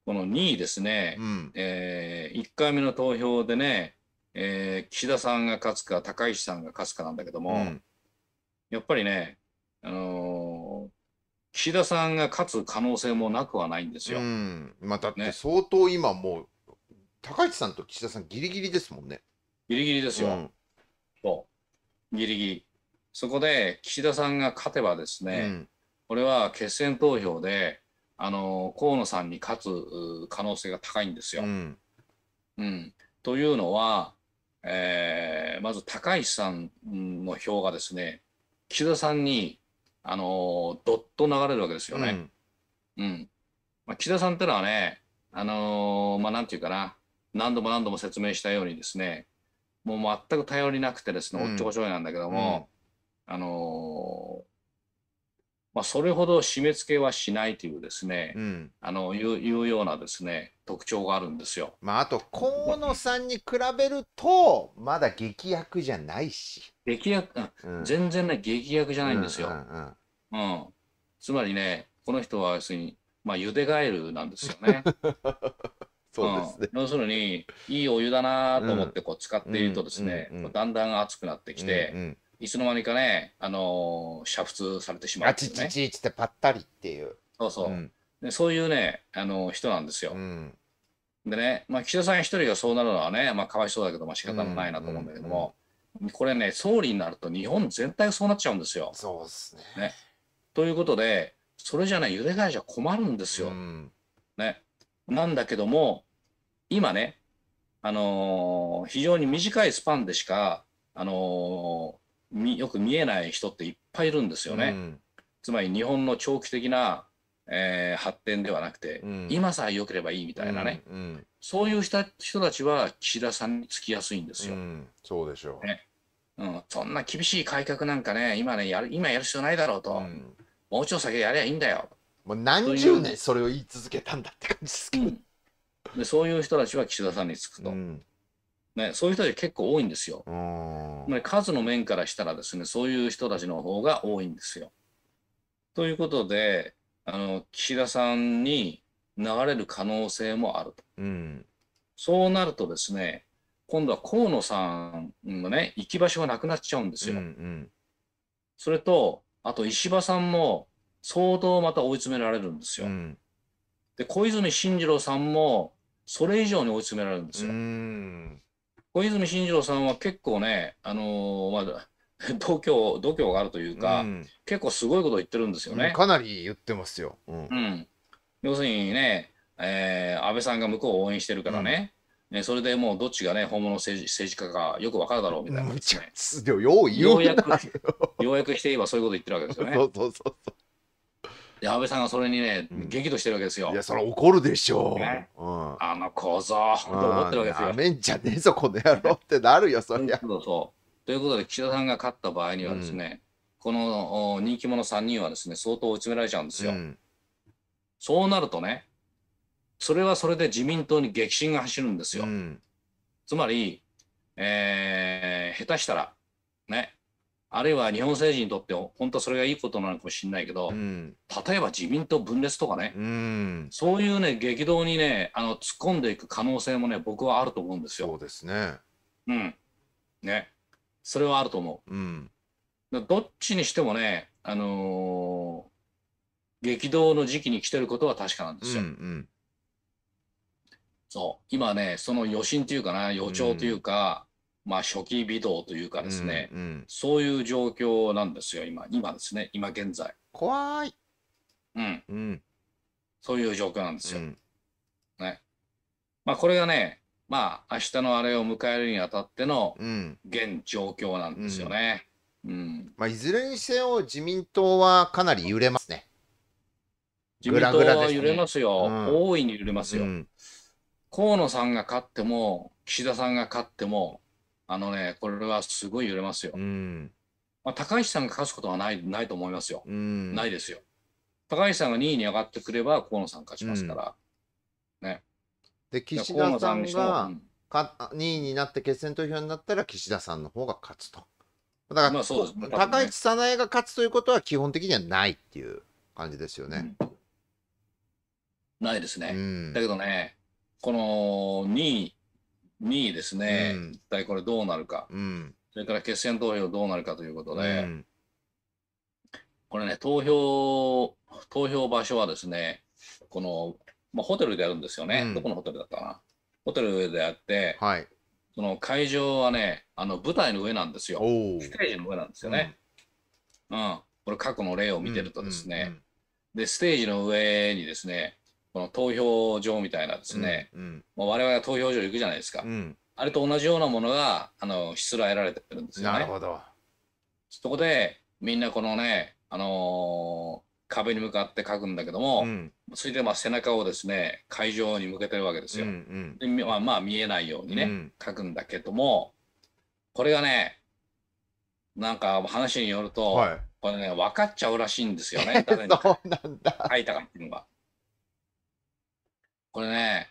この2位ですね、うん、えー、1回目の投票でね、えー、岸田さんが勝つか、高市さんが勝つかなんだけども、うん、やっぱりね、あのー岸田さんが勝つ可能性もなくはないんですよ。うん、まあ、だって相当今もう、ね、高市さんと岸田さんギリギリですもんね。ギリギリですよ。うん、そうギリギリ。そこで岸田さんが勝てばですね、うん、これは決選投票であの河野さんに勝つ可能性が高いんですよ。うん、うん、というのは、えー、まず高市さんの票がですね岸田さんにあのどっと流れるわけですよね。うん、うん、まあ、岸田さんってのはね、あのー、まあ、なんていうかな何度も何度も説明したようにですねもう全く頼りなくてですね、おっちょこちょいなんだけども、あのまあ、それほど締め付けはしないというですね、うん、あのいういうようなですね特徴があるんですよ。まあ、あと河野さんに比べるとまだ劇薬じゃないし。劇薬、うん、全然ね劇薬じゃないんですよ。うん、うん、つまりねこの人は要するに、まあ、ゆでガエルなんですよね。そうですね、うん、要するに、いいお湯だなと思ってこう使っているとですね、うんうんうん、だんだん熱くなってきて、うんうん、いつの間にかね、あのー、煮沸されてしまう、ね、あちちちちってぱったりっていう。そうそう。うん、でそういうね、あのー、人なんですよ。でね、まあ、岸田さん一人がそうなるのはね、まあ、かわいそうだけど、まあ仕方のないなと思うんだけども、うんうんこれね、総理になると日本全体がそうなっちゃうんですよ。そうですね。ねということで、それじゃね、ゆでしは困るんですよ。うん、ね。なんだけども、今ね、あのー、非常に短いスパンでしか、あのー、よく見えない人っていっぱいいるんですよね。うん、つまり日本の長期的な、えー、発展ではなくて、うん、今さえ良ければいいみたいなね、うんうん、そういう人たちは岸田さんにつきやすいんですよ。そうでしょう、ねうん、そんな厳しい改革なんかね、今ねやる今やる必要ないだろうと、もうちょい先やりゃいいんだよ、もう何十年それを言い続けたんだって感じですけど、うん、でそういう人たちは岸田さんにつくと、うん、ね、そういう人たち結構多いんですよ。まあ、数の面からしたらですねそういう人たちの方が多いんですよ。ということであの岸田さんに流れる可能性もあると。うん、そうなるとですね今度は河野さんのね行き場所がなくなっちゃうんですよ。うんうん、それとあと石破さんも相当また追い詰められるんですよ。うん、で小泉進次郎さんもそれ以上に追い詰められるんですよ。小泉進次郎さんは結構ね、あのー、まだ 度胸度胸があるというか、うん、結構すごいことを言ってるんですよね。かなり言ってますよ。うん、要するにね、えー、安倍さんが向こうを応援してるからね。ね、それでもうどっちがね、本物政治政治家かよくわかるだろうみたいな、ね、ようようやく、ようやくして言えばそういうこと言ってるわけですよね。そうそうそうで安倍さんがそれにね、うん、激怒してるわけですよ。いや、それ怒るでしょう。ね、うん、あの小僧、うと思ってるわけですよ。めんじゃねえぞ、この野郎ってなるよ、そりゃ。そうそうということで、岸田さんが勝った場合にはですね、うん、この人気者3人はですね、相当追い詰められちゃうんですよ。そうなるとね、それはそれで自民党に激震が走るんですよ。つまり、えー、下手したら、ね、あるいは日本政治にとって本当それがいいことなのかもしれないけど、うん、例えば自民党分裂とかね、うん、そういうね激動にねあの突っ込んでいく可能性もね僕はあると思うんですよ。そうですね。うん。ね。それはあると思う。うん、どっちにしてもね、あのー、激動の時期に来てることは確かなんですよ。うんうんそう今ねその余震というかな予兆というか、まあ、初期微動というかですね、うんうん、そういう状況なんですよ、今、今ですね、今現在。怖い。うん。うん、そういう状況なんですよ。うん、ね。まあ、これがね、まあ、明日のあれを迎えるにあたっての、現状況なんですよね。うん。まあ、いずれにせよ、自民党はかなり揺れますね。自民党は揺れますよ。グラグラすね、大いに揺れますよ。河野さんが勝っても、岸田さんが勝っても、あのね、これはすごい揺れますよ。うん、まあ、高橋さんが勝つことはないないと思いますよ、うん、ないですよ。高橋さんが2位に上がってくれば、河野さん勝ちますから。うん、ね。で、岸田さんがか2位になって決選投票になったら、岸田さんの方が勝つと。だから、まあそうですね、高市早苗が勝つということは基本的にはないっていう感じですよね。うん、ないですね、うん、だけどね、この2位位ですね、うん、一体これどうなるか、うん、それから決選投票どうなるかということで、うん、これね、投票、投票場所はですね、この、まあ、ホテルでやるんですよね、どこのホテルだったかな。ホテルであって、はい、その会場はね、あの舞台の上なんですよ。ステージの上なんですよね。うん、これ過去の例を見てるとですね、で、ステージの上にですね、この投票所みたいなですね、うんうんまあ、我々が投票所行くじゃないですか、うん、あれと同じようなものがあのしつらえられてるんですよね。なるほどそこでみんなこのね、あのー、壁に向かって書くんだけども、うん、でまあ背中をですね会場に向けてるわけですよ。うんうん、でまあ、まあ見えないようにね、うん、書くんだけどもこれがねなんか話によると、はい、これね分かっちゃうらしいんですよね誰に書いたかっていうのが。これね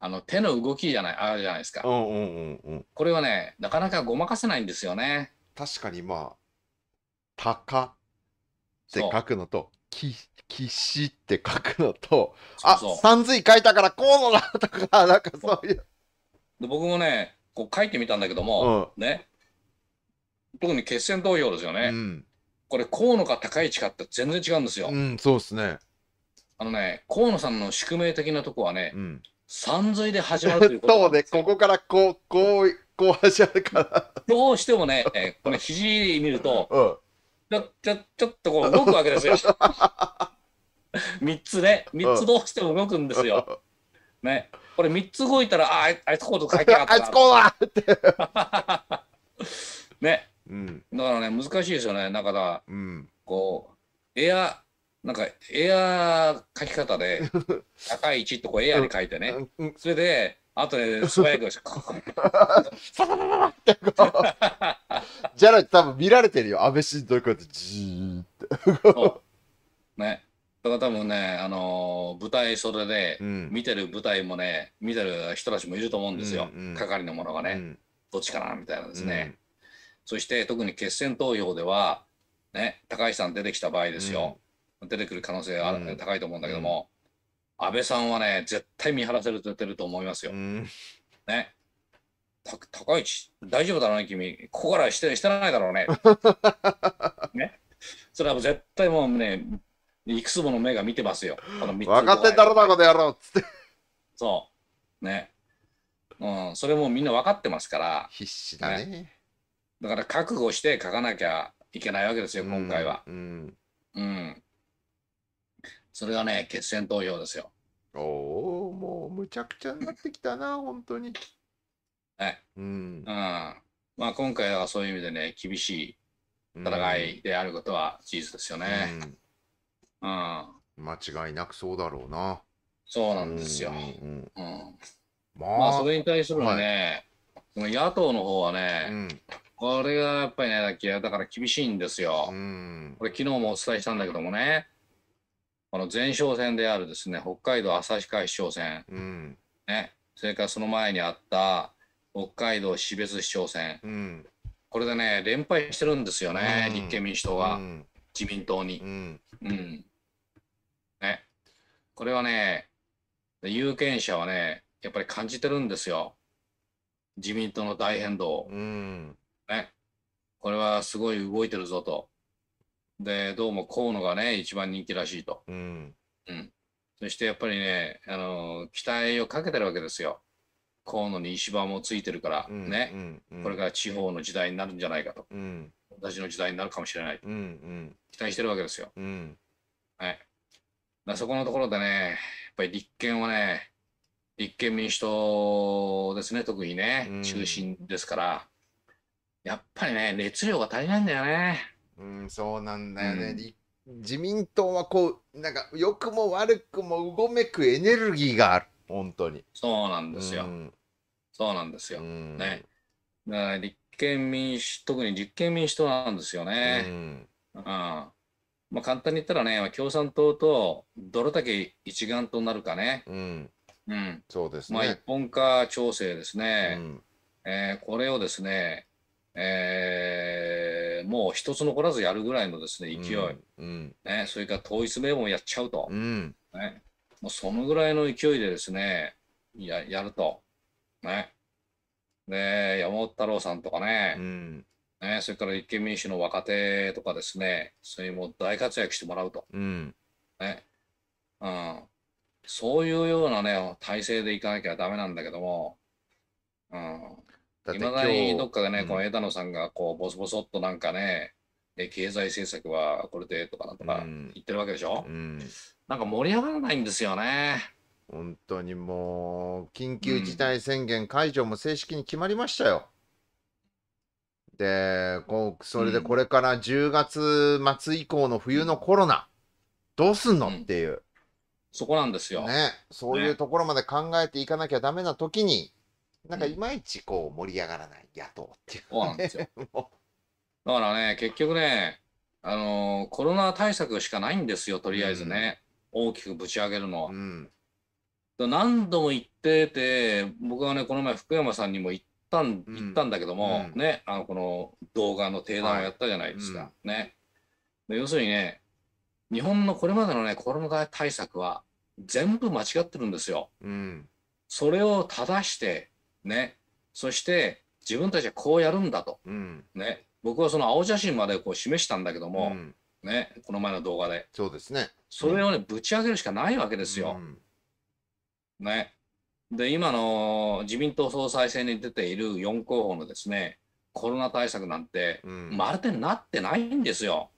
あの手の動きじゃないあるじゃないですか、うんうんうんうん、これはねなかなかごまかせないんですよね確かにまあ「たか」って書くのと「ききしって書くのと「あさんずい書いたからこうのだ」とかなんかそういうで僕もねこう書いてみたんだけども、うん、ね特に決選投票ですよね、うん、これ河野か高市かって全然違うんですよ、うん、そうですねあのね、河野さんの宿命的なとこはね、うん、山水で始まるということ そうね、ここからこう、こう、こう始まるから。どうしてもね、この肘見ると、うん、ちょ、ちょ、ちょっとこう動くわけですよ。三つね、三つどうしても動くんですよ。ね、これ三つ動いたら、ああいつこーと書いてあった。あいつこードって。ね、うん、だからね、難しいですよね、なんかだ、うん、こう、エア、なんかエアー書き方で、高い位置とこうエアーで書いてね、それで、あとね、素早く、っ てじゃな多分見られてるよ、安倍晋三君うって、じーって。ね。だから多分ね、あのー、舞台袖で、見てる舞台もね、見てる人たちもいると思うんですよ、うんうん、係の者がね、うん、どっちかなみたいなですね。うん、そして特に決選投票では、ね、高橋さん出てきた場合ですよ。出てくる可能性が、ん、高いと思うんだけども、うん、安倍さんはね、絶対見張らせてると思いますよ。うん、ね。高市、大丈夫だろうね、君。ここからしてしてないだろうね。ね。それは絶対もうね、いくつもの目が見てますよ。この分かってんだろ、この野郎っつって。そう。ね。うん、それもみんな分かってますから。必死だね。ねだから覚悟して書かなきゃいけないわけですよ、今回は。うん、うんそれがね、決選投票ですよ。おお、もうむちゃくちゃになってきたな、本当に。はい。うん。うん。まあ今回はそういう意味でね、厳しい戦いであることは事実ですよね。うん。うん、間違いなくそうだろうな。そうなんですよ。うん。うん、まあ、まあ、それに対するね、はい、野党の方はね、うん、これがやっぱりね、だから厳しいんですよ。これ昨日もお伝えしたんだけどもね、この前哨戦であるですね北海道旭川市長選、うん、ね、それからその前にあった北海道士別市長選、うん、これでね連敗してるんですよね、立憲民主党が、自民党に。うんね、これはね有権者はねやっぱり感じてるんですよ自民党の大変動、ね、これはすごい動いてるぞと。で、どうも河野がね、一番人気らしいと。うん。うん。そしてやっぱりね、あの期待をかけてるわけですよ。河野に石破もついてるからね、うんうんうん、これから地方の時代になるんじゃないかと、うん、私の時代になるかもしれないと、うんうん、期待してるわけですよ。うん、はい、そこのところでね、やっぱり立憲はね、立憲民主党ですね、特にね、中心ですから、やっぱりね、熱量が足りないんだよね。うん、そうなんだよね、うん、自民党はこうなんか良くも悪くもうごめくエネルギーがある本当にそうなんですよ、うん、そうなんですよ、うん、ねだから立憲民主特に立憲民主党なんですよね、うんまあ、簡単に言ったらね共産党とどれだけ一丸となるかね、うんうん、そうですね、まあ、一本化調整ですね、うん、えー、これをですね、えーもう一つ残らずやるぐらいのですね勢い、うん、ね、それから統一名簿やっちゃうと、うん、ね、もうそのぐらいの勢いでですねややると、ね、で山本太郎さんとかねうん、ね、それから立憲民主の若手とかですね、それも大活躍してもらうと、ねうん、そういうような、ね、体制でいかなきゃだめなんだけども、うん、だって今だにどっかでね、うん、この枝野さんがこうボソボソっとなんかね、え経済政策はこれでとかなんとか言ってるわけでしょ、うん、なんか盛り上がらないんですよね。本当にもう、緊急事態宣言解除も正式に決まりましたよ。うん、でこう、それでこれから10月末以降の冬のコロナ、どうすんのっていう。そこなんですよ。ね、そういうところまで考えていかなきゃだめな時に、なんかいまいちこう盛り上がらない野党っていう、そうなんですよ だからね結局ねあのー、コロナ対策しかないんですよとりあえずね、うん、大きくぶち上げるのは、うん、何度も言ってて僕はねこの前福山さんにも言ったん,、言ったんだけども、うん、ねあのこの動画の提談をやったじゃないですか、はい、ね要するにね日本のこれまでのねコロナ対策は全部間違ってるんですよ、それを正してね、そして自分たちはこうやるんだと、うん、ね、僕はその青写真までこう示したんだけども、うん、ね、この前の動画でそうですねそれをね、ぶち上げるしかないわけですよ。ね、で今の自民党総裁選に出ている4候補のですねコロナ対策なんて、まるでなってないんですよ。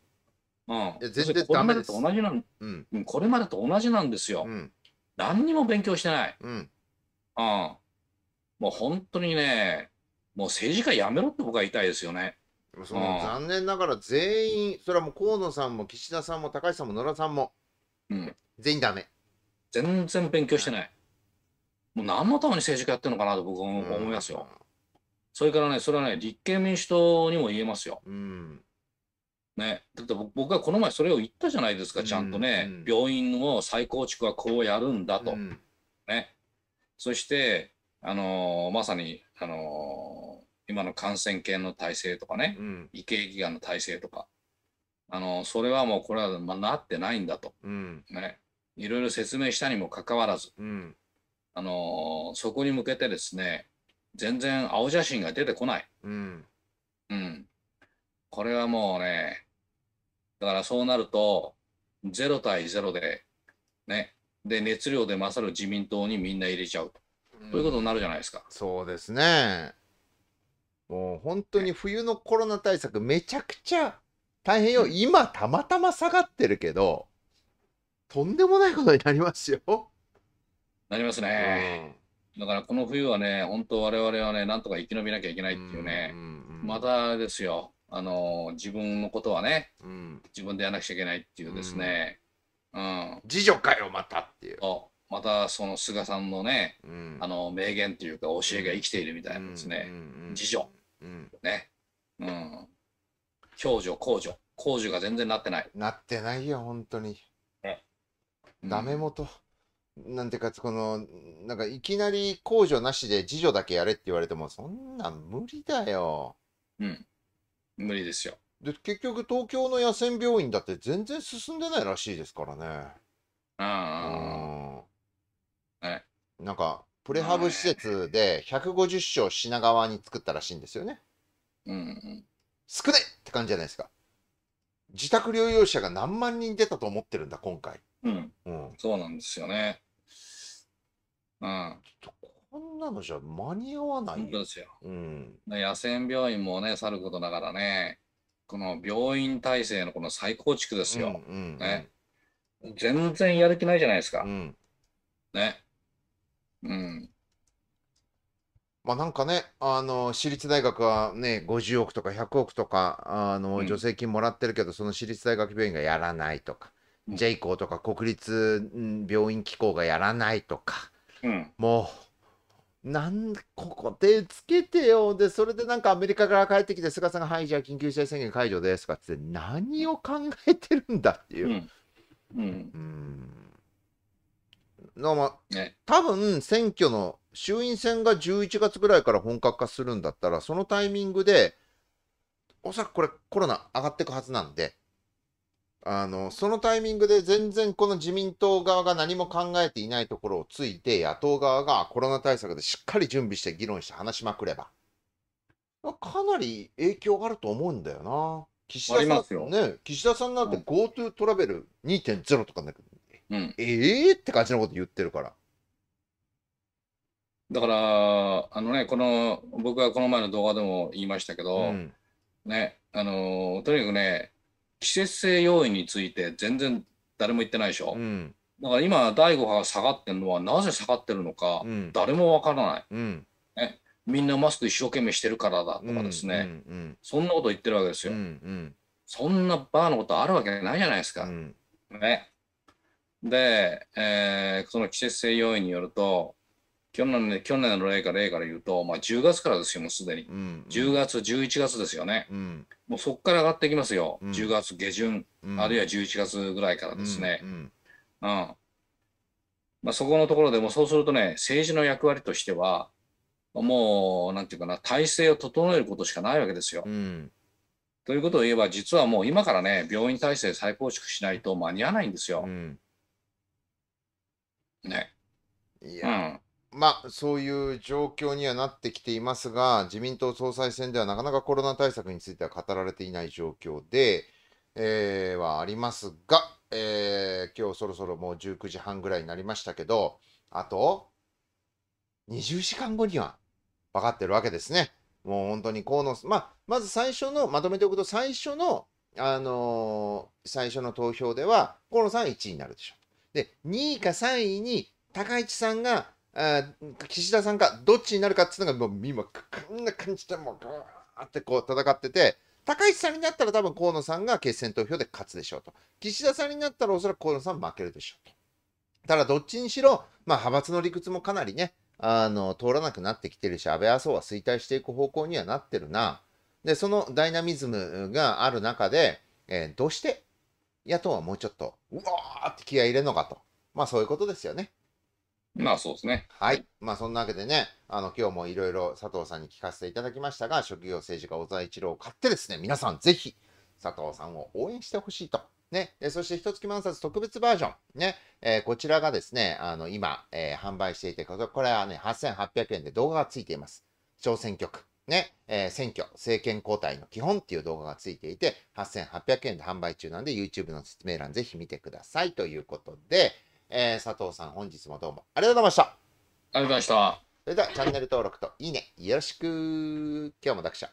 うん、全然これまでと同じなん、うん、これまでと同じなんですよ。うん、何にも勉強してない。うん、うん、もう本当にね、もう政治家やめろって僕は言いたいですよね。その、残念ながら全員、それはもう河野さんも岸田さんも高橋さんも野良さんも、うん、全員ダメ。全然勉強してない。もう何のために政治家やってるのかなと僕は思いますよ。それからね、それはね、立憲民主党にも言えますよ。うんね、だって僕はこの前それを言ったじゃないですか、ちゃんとね、うんうん、病院を再構築はこうやるんだと、うん、ね、そしてあのまさに、あの今の感染研の体制とかね、医系機関の体制とか、あのそれはもうこれは、まあ、なってないんだと、うん、ね、いろいろ説明したにもかかわらず、うん、あのそこに向けてですね全然青写真が出てこない、うんこれはもうねだからそうなると0対0でねで熱量で勝る自民党にみんな入れちゃうとそういうことになるじゃないですか。そうですね。もう本当に冬のコロナ対策、めちゃくちゃ大変よ。今、たまたま下がってるけど、とんでもないことになりますよ。なりますね。うん、だからこの冬はね、本当我々はね、なんとか生き延びなきゃいけないっていうね、またですよ、あの自分のことはね、うん、自分でやらなくちゃいけないっていうですね、うん、自助かよ、またっていう。またその菅さんのね、うん、あの名言というか教えが生きているみたいなんですね。自助、ね、うん。共助、公助。公助が全然なってない。なってないよ、本当に。ダメ元。なんていうか、この、なんかいきなり公助なしで次女だけやれって言われても、そんなん無理だよ。うん。無理ですよ。で、結局東京の野戦病院だって全然進んでないらしいですからね。うん。うんなんか、プレハブ施設で150床品川に作ったらしいんですよね。うん少ないって感じじゃないですか。自宅療養者が何万人出たと思ってるんだ、今回。うん。うん、そうなんですよね。うん。こんなのじゃ間に合わないですよ。うん。野戦病院もね、さることながらね、この病院体制のこの再構築ですよ。うんうんうん、ね。全然やる気ないじゃないですか。うん、ね。うん。まあ、なんかね、あの私立大学はね、50億とか100億とかあの助成金もらってるけど、その私立大学病院がやらないとか、うん。J 校とか国立病院機構がやらないとか、うん。もう、なんここ手つけてよ、で、それでなんかアメリカから帰ってきて、菅さんが、はい、じゃあ緊急事態宣言解除ですとかって、何を考えてるんだっていうう。ん。うん。うんだまあ、ね、多分選挙の衆院選が11月ぐらいから本格化するんだったら、そのタイミングで、おそらくこれ、コロナ上がっていくはずなんで、あのそのタイミングで全然この自民党側が何も考えていないところをついて、野党側がコロナ対策でしっかり準備して議論して話しまくれば、かなり影響があると思うんだよな。岸田さん、ね、岸田さんなんて GoTo トラベル2.0とかね、うん、ええー、って感じのこと言ってるから。だから、あのね、この、僕はこの前の動画でも言いましたけど、うん、ね、あのとにかくね、季節性要因について全然誰も言ってないでしょ。うん、だから今、第5波が下がってるのは、なぜ下がってるのか、誰もわからない、うんね。みんなマスク一生懸命してるからだとかですね、うんうんうん、そんなこと言ってるわけですよ。うんうん、そんなバーのことあるわけないじゃないですか。ね、で、えー、その季節性要因によると、去年の去年の例か例から言うと、まあ、10月からですよ、もうすでに、うんうん、10月、11月ですよね、うん、もうそこから上がってきますよ、うん、10月下旬、うん、あるいは11月ぐらいからですね、うん、まあ、そこのところでもそうするとね、政治の役割としては、もうなんていうかな、体制を整えることしかないわけですよ。ということを言えば、実はもう今からね、病院体制再構築しないと間に合わないんですよ。うんね。いや、うん、まあそういう状況にはなってきていますが、自民党総裁選ではなかなかコロナ対策については語られていない状況で、えー、はありますが、えー、今日そろそろもう19時半ぐらいになりましたけど、あと20時間後には分かってるわけですね。もう本当に河野、まあ、まず最初の、まとめておくと、最初の、あのー、最初の投票では、河野さん1位になるでしょう。で、2位か3位に高市さんが、あ岸田さんがどっちになるかっていうのが、もう今、こんな感じで、もう、ぐーってこう戦ってて、高市さんになったら多分河野さんが決選投票で勝つでしょうと。岸田さんになったらおそらく河野さん負けるでしょうと。ただどっちにしろ、まあ、派閥の理屈もかなりね、あの通らなくなってきてるし、安倍麻生は衰退していく方向にはなってるな。で、そのダイナミズムがある中で、えー、どうして野党はもうちょっと、うわーって気合い入れるのかと。まあそういうことですよね。まあそうですね。はい。まあそんなわけでね、あの今日もいろいろ佐藤さんに聞かせていただきましたが、職業政治家小沢一郎を買ってですね、皆さんぜひ佐藤さんを応援してほしいと。ね、そして一月満冊特別バージョン、ねえー、こちらがですねあの今、えー、販売していてこれはね8800円で動画がついています小選挙区ね、えー、選挙、政権交代の基本っていう動画がついていて、8800円で販売中なんで、YouTube の説明欄ぜひ見てくださいということで、えー、佐藤さん、本日もどうもありがとうございました。ありがとうございました。それでは、チャンネル登録といいね、よろしく。今日も読者。